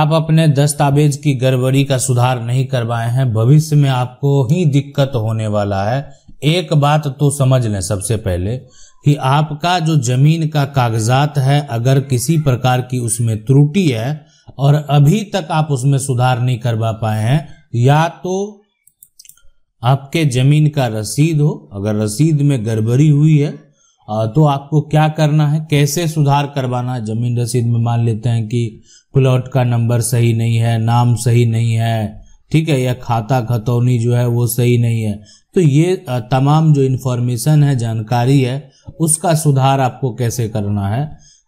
आप अपने दस्तावेज की गड़बड़ी का सुधार नहीं करवाए हैं भविष्य में आपको ही दिक्कत होने वाला है एक बात तो समझ लें सबसे पहले कि आपका जो जमीन का कागजात है अगर किसी प्रकार की उसमें त्रुटि है और अभी तक आप उसमें सुधार नहीं करवा पाए हैं या तो आपके जमीन का रसीद हो अगर रसीद में गड़बड़ी हुई है तो आपको क्या करना है कैसे सुधार करवाना है जमीन रसीद में मान लेते हैं कि प्लॉट का नंबर सही नहीं है नाम सही नहीं है ठीक है या खाता खतौनी जो है वो सही नहीं है तो ये तमाम जो इन्फॉर्मेशन है जानकारी है उसका सुधार आपको कैसे करना है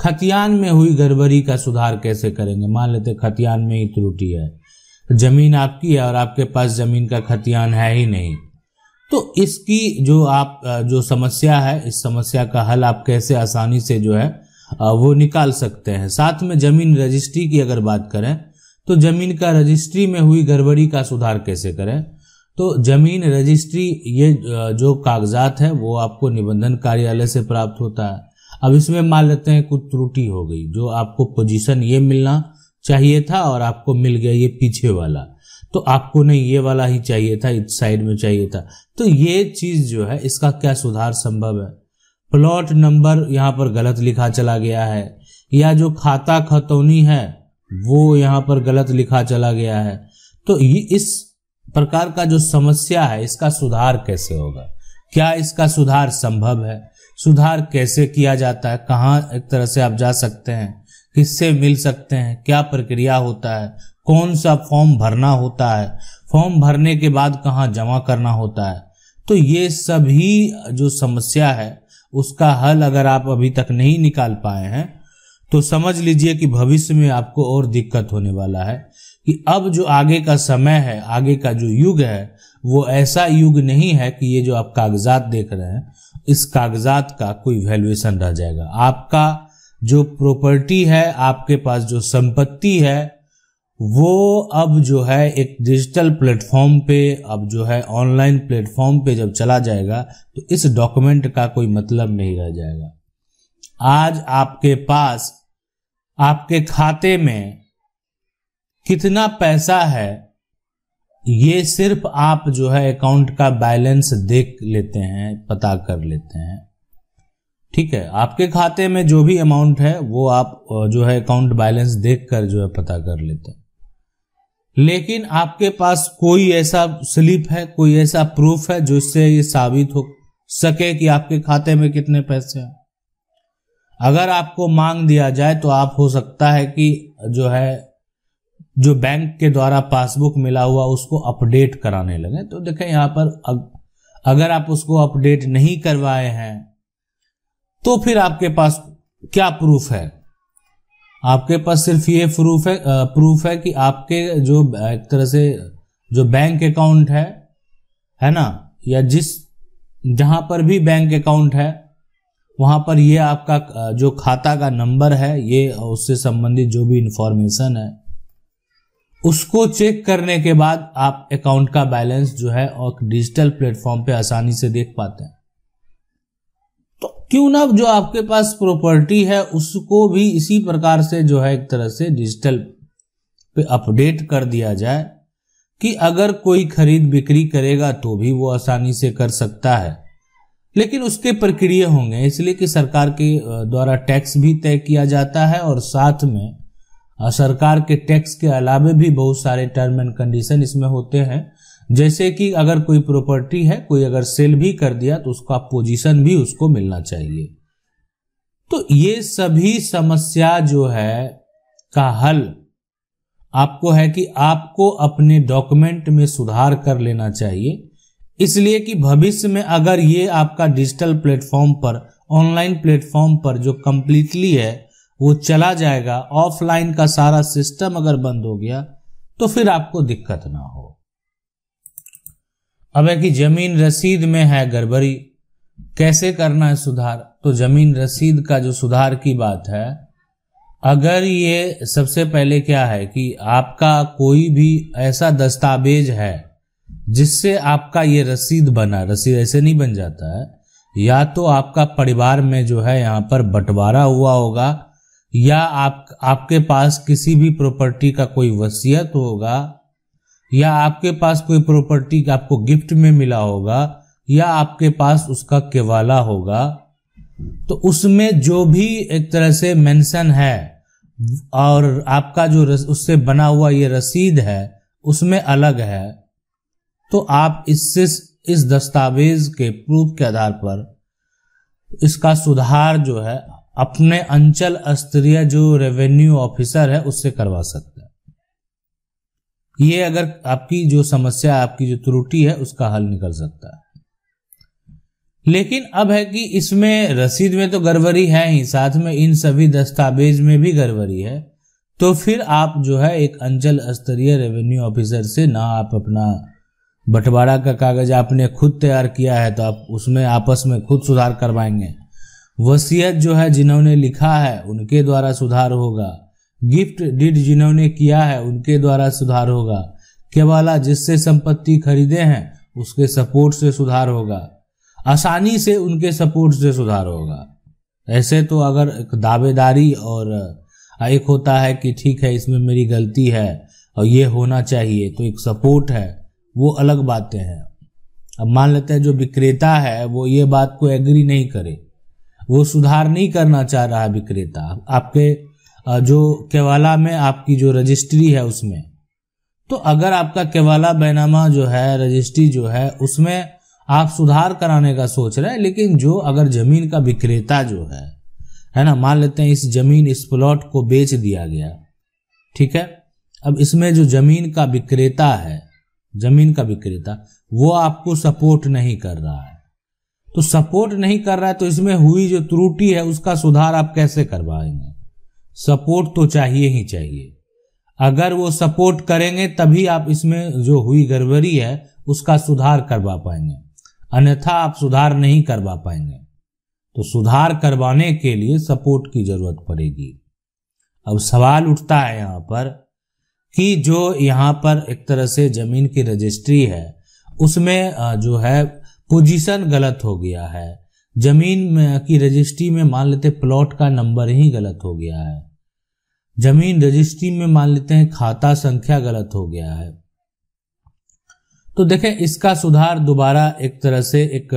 खतियान में हुई गड़बड़ी का सुधार कैसे करेंगे मान लेते खतियान में ही त्रुटि है जमीन आपकी है और आपके पास जमीन का खतियान है ही नहीं तो इसकी जो आप जो समस्या है इस समस्या का हल आप कैसे आसानी से जो है वो निकाल सकते हैं साथ में जमीन रजिस्ट्री की अगर बात करें तो जमीन का रजिस्ट्री में हुई गड़बड़ी का सुधार कैसे करें तो जमीन रजिस्ट्री ये जो कागजात है वो आपको निबंधन कार्यालय से प्राप्त होता है अब इसमें मान लेते हैं कुछ त्रुटि हो गई जो आपको पोजीशन ये मिलना चाहिए था और आपको मिल गया ये पीछे वाला तो आपको नहीं ये वाला ही चाहिए था इस साइड में चाहिए था तो ये चीज जो है इसका क्या सुधार संभव है प्लॉट नंबर यहाँ पर गलत लिखा चला गया है या जो खाता खतौनी है वो यहाँ पर गलत लिखा चला गया है तो ये इस प्रकार का जो समस्या है इसका सुधार कैसे होगा क्या इसका सुधार संभव है सुधार कैसे किया जाता है कहाँ एक तरह से आप जा सकते हैं किससे मिल सकते हैं क्या प्रक्रिया होता है कौन सा फॉर्म भरना होता है फॉर्म भरने के बाद कहाँ जमा करना होता है तो ये सभी जो समस्या है उसका हल अगर आप अभी तक नहीं निकाल पाए हैं तो समझ लीजिए कि भविष्य में आपको और दिक्कत होने वाला है कि अब जो आगे का समय है आगे का जो युग है वो ऐसा युग नहीं है कि ये जो आप कागजात देख रहे हैं इस कागजात का कोई वैल्यूएशन रह जाएगा आपका जो प्रॉपर्टी है आपके पास जो संपत्ति है वो अब जो है एक डिजिटल प्लेटफॉर्म पे अब जो है ऑनलाइन प्लेटफॉर्म पे जब चला जाएगा तो इस डॉक्यूमेंट का कोई मतलब नहीं रह जाएगा आज आपके पास आपके खाते में कितना पैसा है ये सिर्फ आप जो है अकाउंट का बैलेंस देख लेते हैं पता कर लेते हैं ठीक है आपके खाते में जो भी अमाउंट है वो आप जो है अकाउंट बैलेंस देख कर जो है पता कर लेते हैं लेकिन आपके पास कोई ऐसा स्लिप है कोई ऐसा प्रूफ है जो इससे ये साबित हो सके कि आपके खाते में कितने पैसे हैं अगर आपको मांग दिया जाए तो आप हो सकता है कि जो है जो बैंक के द्वारा पासबुक मिला हुआ उसको अपडेट कराने लगे तो देखें यहां पर अगर आप उसको अपडेट नहीं करवाए हैं तो फिर आपके पास क्या प्रूफ है आपके पास सिर्फ ये प्रूफ है प्रूफ है कि आपके जो एक तरह से जो बैंक अकाउंट है है ना या जिस जहां पर भी बैंक अकाउंट है वहां पर ये आपका जो खाता का नंबर है ये उससे संबंधित जो भी इंफॉर्मेशन है उसको चेक करने के बाद आप अकाउंट का बैलेंस जो है और डिजिटल प्लेटफॉर्म पे आसानी से देख पाते हैं तो क्यों ना जो आपके पास प्रॉपर्टी है उसको भी इसी प्रकार से जो है एक तरह से डिजिटल पे अपडेट कर दिया जाए कि अगर कोई खरीद बिक्री करेगा तो भी वो आसानी से कर सकता है लेकिन उसके प्रक्रिया होंगे इसलिए कि सरकार के द्वारा टैक्स भी तय किया जाता है और साथ में सरकार के टैक्स के अलावे भी बहुत सारे टर्म एंड कंडीशन इसमें होते हैं जैसे कि अगर कोई प्रॉपर्टी है कोई अगर सेल भी कर दिया तो उसका पोजीशन भी उसको मिलना चाहिए तो ये सभी समस्या जो है का हल आपको है कि आपको अपने डॉक्यूमेंट में सुधार कर लेना चाहिए इसलिए कि भविष्य में अगर ये आपका डिजिटल प्लेटफॉर्म पर ऑनलाइन प्लेटफॉर्म पर जो कंप्लीटली है वो चला जाएगा ऑफलाइन का सारा सिस्टम अगर बंद हो गया तो फिर आपको दिक्कत ना हो अब है कि जमीन रसीद में है गड़बड़ी कैसे करना है सुधार तो जमीन रसीद का जो सुधार की बात है अगर ये सबसे पहले क्या है कि आपका कोई भी ऐसा दस्तावेज है जिससे आपका ये रसीद बना रसीद ऐसे नहीं बन जाता है या तो आपका परिवार में जो है यहाँ पर बंटवारा हुआ होगा या आप आपके पास किसी भी प्रॉपर्टी का कोई वसीयत होगा या आपके पास कोई प्रॉपर्टी आपको गिफ्ट में मिला होगा या आपके पास उसका केवाला होगा तो उसमें जो भी एक तरह से मेंशन है और आपका जो उससे बना हुआ ये रसीद है उसमें अलग है तो आप इससे इस दस्तावेज के प्रूफ के आधार पर इसका सुधार जो है अपने अंचल स्तरीय जो रेवेन्यू ऑफिसर है उससे करवा सकते ये अगर आपकी जो समस्या आपकी जो त्रुटि है उसका हल निकल सकता है लेकिन अब है कि इसमें रसीद में तो गड़बड़ी है ही साथ में इन सभी दस्तावेज में भी गड़बड़ी है तो फिर आप जो है एक अंचल स्तरीय रेवेन्यू ऑफिसर से ना आप अपना बंटवारा का कागज आपने खुद तैयार किया है तो आप उसमें आपस में खुद सुधार करवाएंगे वसीयत जो है जिन्होंने लिखा है उनके द्वारा सुधार होगा गिफ्ट डीड जिन्होंने किया है उनके द्वारा सुधार होगा केवाला जिससे संपत्ति खरीदे हैं उसके सपोर्ट से सुधार होगा आसानी से उनके सपोर्ट से सुधार होगा ऐसे तो अगर एक दावेदारी और एक होता है कि ठीक है इसमें मेरी गलती है और ये होना चाहिए तो एक सपोर्ट है वो अलग बातें हैं अब मान लेते हैं जो विक्रेता है वो ये बात को एग्री नहीं करे वो सुधार नहीं करना चाह रहा विक्रेता आपके जो केवाला में आपकी जो रजिस्ट्री है उसमें तो अगर आपका केवाला बैनामा जो है रजिस्ट्री जो है उसमें आप सुधार कराने का सोच रहे हैं लेकिन जो अगर जमीन का विक्रेता जो है है ना मान लेते हैं इस जमीन इस प्लॉट को बेच दिया गया ठीक है अब इसमें जो जमीन का विक्रेता है जमीन का विक्रेता वो आपको सपोर्ट नहीं कर रहा है तो सपोर्ट नहीं कर रहा है तो इसमें हुई जो त्रुटि है उसका सुधार आप कैसे करवाएंगे सपोर्ट तो चाहिए ही चाहिए अगर वो सपोर्ट करेंगे तभी आप इसमें जो हुई गड़बड़ी है उसका सुधार करवा पाएंगे अन्यथा आप सुधार नहीं करवा पाएंगे तो सुधार करवाने के लिए सपोर्ट की जरूरत पड़ेगी अब सवाल उठता है यहाँ पर कि जो यहाँ पर एक तरह से जमीन की रजिस्ट्री है उसमें जो है पोजीशन गलत हो गया है जमीन में की रजिस्ट्री में मान लेते प्लॉट का नंबर ही गलत हो गया है जमीन रजिस्ट्री में मान लेते हैं खाता संख्या गलत हो गया है तो देखें इसका सुधार दोबारा एक तरह से एक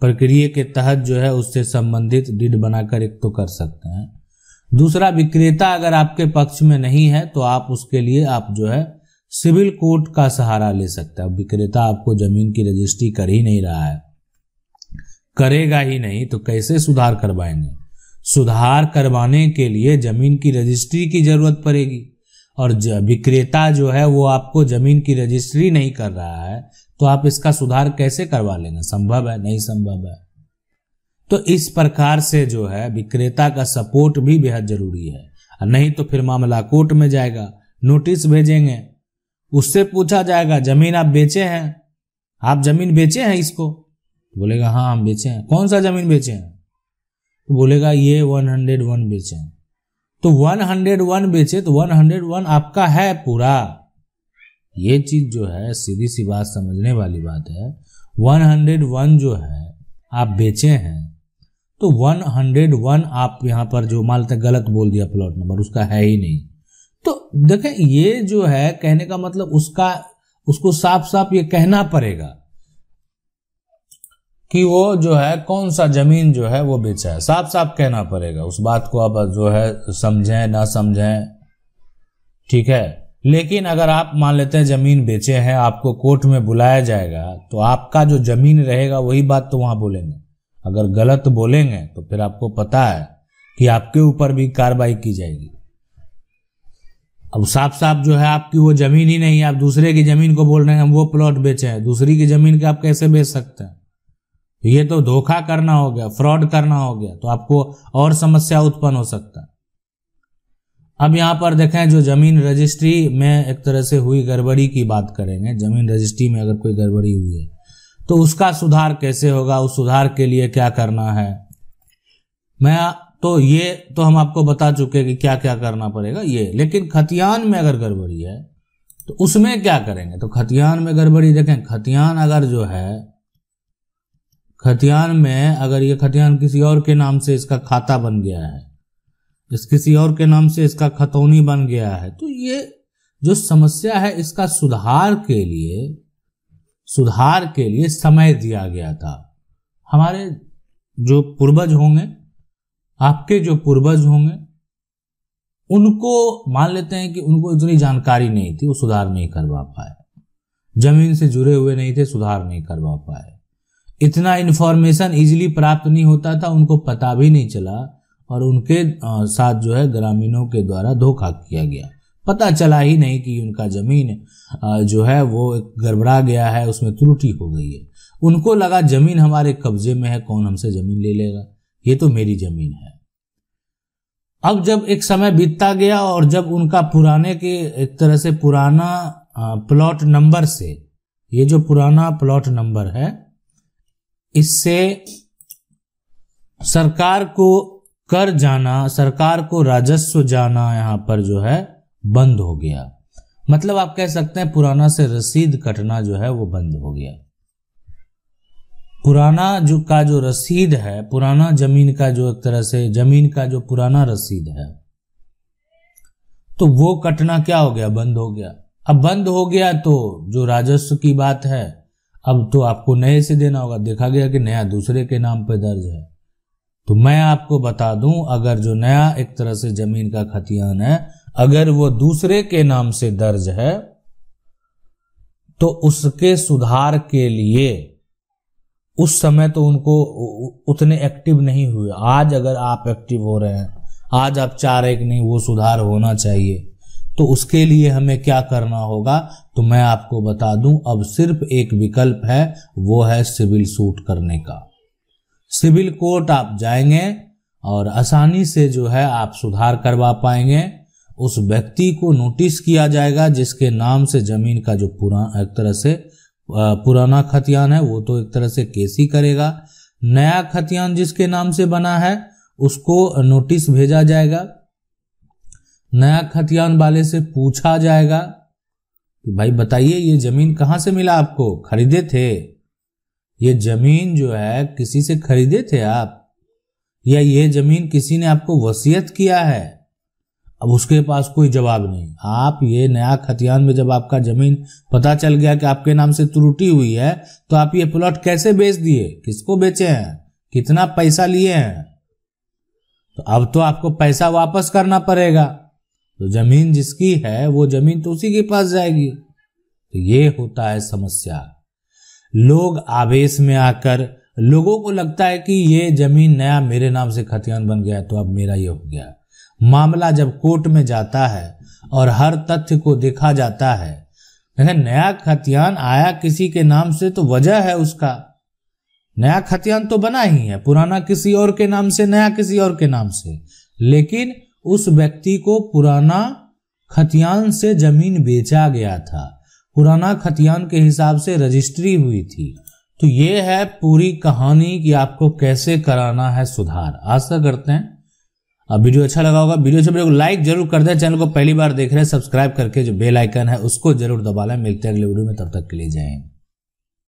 प्रक्रिया के तहत जो है उससे संबंधित डीड बनाकर एक तो कर सकते हैं दूसरा विक्रेता अगर आपके पक्ष में नहीं है तो आप उसके लिए आप जो है सिविल कोर्ट का सहारा ले सकते हैं विक्रेता आपको जमीन की रजिस्ट्री कर ही नहीं रहा है करेगा ही नहीं तो कैसे सुधार करवाएंगे सुधार करवाने के लिए जमीन की रजिस्ट्री की जरूरत पड़ेगी और विक्रेता जो है वो आपको जमीन की रजिस्ट्री नहीं कर रहा है तो आप इसका सुधार कैसे करवा लेना संभव है नहीं संभव है तो इस प्रकार से जो है विक्रेता का सपोर्ट भी बेहद जरूरी है नहीं तो फिर मामला कोर्ट में जाएगा नोटिस भेजेंगे उससे पूछा जाएगा जमीन आप बेचे हैं आप जमीन बेचे हैं इसको बोलेगा हाँ हम बेचे हैं कौन सा जमीन बेचे हैं तो बोलेगा ये वन हंड्रेड वन बेचे तो वन हंड्रेड वन बेचे तो वन हंड्रेड वन आपका है पूरा ये चीज जो है सीधी सी बात समझने वाली बात है वन हंड्रेड वन जो है आप बेचे हैं तो वन हंड्रेड वन आप यहां पर जो मानते लेते गलत बोल दिया प्लॉट नंबर उसका है ही नहीं तो देखें ये जो है कहने का मतलब उसका उसको साफ साफ ये कहना पड़ेगा कि वो जो है कौन सा ज़मीन जो है वो बेचा है साफ साफ कहना पड़ेगा उस बात को आप जो है समझें ना समझें ठीक है लेकिन अगर आप मान लेते हैं ज़मीन बेचे हैं आपको कोर्ट में बुलाया जाएगा तो आपका जो ज़मीन रहेगा वही बात तो वहां बोलेंगे अगर गलत बोलेंगे तो फिर आपको पता है कि आपके ऊपर भी कार्रवाई की जाएगी अब साफ साफ जो है आपकी वो ज़मीन ही नहीं आप दूसरे की ज़मीन को बोल रहे हैं हम वो प्लॉट बेचे हैं दूसरी की ज़मीन के आप कैसे बेच सकते हैं ये तो धोखा करना हो गया फ्रॉड करना हो गया तो आपको और समस्या उत्पन्न हो सकता है अब यहां पर देखें जो जमीन रजिस्ट्री में एक तरह से हुई गड़बड़ी की बात करेंगे जमीन रजिस्ट्री में अगर कोई गड़बड़ी हुई है तो उसका सुधार कैसे होगा उस सुधार के लिए क्या करना है मैं तो ये तो हम आपको बता चुके कि क्या क्या करना पड़ेगा ये लेकिन खतियान में अगर गड़बड़ी है तो उसमें क्या करेंगे तो खतियान में गड़बड़ी देखें खतियान अगर जो है खतियान में अगर ये खतियान किसी और के नाम से इसका खाता बन गया है इस किसी और के नाम से इसका खतौनी बन गया है तो ये जो समस्या है इसका सुधार के लिए सुधार के लिए समय दिया गया था हमारे जो पूर्वज होंगे आपके जो पूर्वज होंगे उनको मान लेते हैं कि उनको इतनी जानकारी नहीं थी वो सुधार नहीं करवा पाए जमीन से जुड़े हुए नहीं थे सुधार नहीं करवा पाए इतना इन्फॉर्मेशन इजीली प्राप्त नहीं होता था उनको पता भी नहीं चला और उनके साथ जो है ग्रामीणों के द्वारा धोखा किया गया पता चला ही नहीं कि उनका जमीन जो है वो गड़बड़ा गया है उसमें त्रुटि हो गई है उनको लगा जमीन हमारे कब्जे में है कौन हमसे जमीन ले लेगा ये तो मेरी जमीन है अब जब एक समय बीतता गया और जब उनका पुराने के एक तरह से पुराना प्लॉट नंबर से ये जो पुराना प्लॉट नंबर है इससे सरकार को कर जाना सरकार को राजस्व जाना यहाँ पर जो है बंद हो गया मतलब आप कह सकते हैं पुराना से रसीद कटना जो है वो बंद हो गया पुराना जो का जो रसीद है पुराना जमीन का जो एक तरह से जमीन का जो पुराना रसीद है तो वो कटना क्या हो गया बंद हो गया अब बंद हो गया तो जो राजस्व की बात है अब तो आपको नए से देना होगा देखा गया कि नया दूसरे के नाम पर दर्ज है तो मैं आपको बता दूं अगर जो नया एक तरह से जमीन का खतियान है अगर वो दूसरे के नाम से दर्ज है तो उसके सुधार के लिए उस समय तो उनको उतने एक्टिव नहीं हुए आज अगर आप एक्टिव हो रहे हैं आज आप चाह रहे कि नहीं वो सुधार होना चाहिए तो उसके लिए हमें क्या करना होगा तो मैं आपको बता दूं अब सिर्फ एक विकल्प है वो है सिविल सूट करने का सिविल कोर्ट आप जाएंगे और आसानी से जो है आप सुधार करवा पाएंगे उस व्यक्ति को नोटिस किया जाएगा जिसके नाम से जमीन का जो पुराना एक तरह से पुराना खतियान है वो तो एक तरह से केस ही करेगा नया खतियान जिसके नाम से बना है उसको नोटिस भेजा जाएगा नया खतियान वाले से पूछा जाएगा कि भाई बताइए ये जमीन कहाँ से मिला आपको खरीदे थे ये जमीन जो है किसी से खरीदे थे आप या ये जमीन किसी ने आपको वसीयत किया है अब उसके पास कोई जवाब नहीं आप ये नया खतियान में जब आपका जमीन पता चल गया कि आपके नाम से त्रुटि हुई है तो आप ये प्लॉट कैसे बेच दिए किसको बेचे हैं कितना पैसा लिए हैं तो अब तो आपको पैसा वापस करना पड़ेगा तो जमीन जिसकी है वो जमीन तो उसी के पास जाएगी तो ये होता है समस्या लोग आवेश में आकर लोगों को लगता है कि ये जमीन नया मेरे नाम से खतियान बन गया तो अब मेरा ये हो गया मामला जब कोर्ट में जाता है और हर तथ्य को देखा जाता है देखा नया खतियान आया किसी के नाम से तो वजह है उसका नया खतियान तो बना ही है पुराना किसी और के नाम से नया किसी और के नाम से लेकिन उस व्यक्ति को पुराना खतियान से जमीन बेचा गया था पुराना खतियान के हिसाब से रजिस्ट्री हुई थी तो ये है पूरी कहानी कि आपको कैसे कराना है सुधार आशा करते हैं अब वीडियो अच्छा लगा होगा वीडियो अच्छा को लाइक जरूर कर दें चैनल को पहली बार देख रहे हैं सब्सक्राइब करके जो बेल आइकन है उसको जरूर दबा लें मिलते हैं अगले वीडियो में तब तक के लिए जाएंगे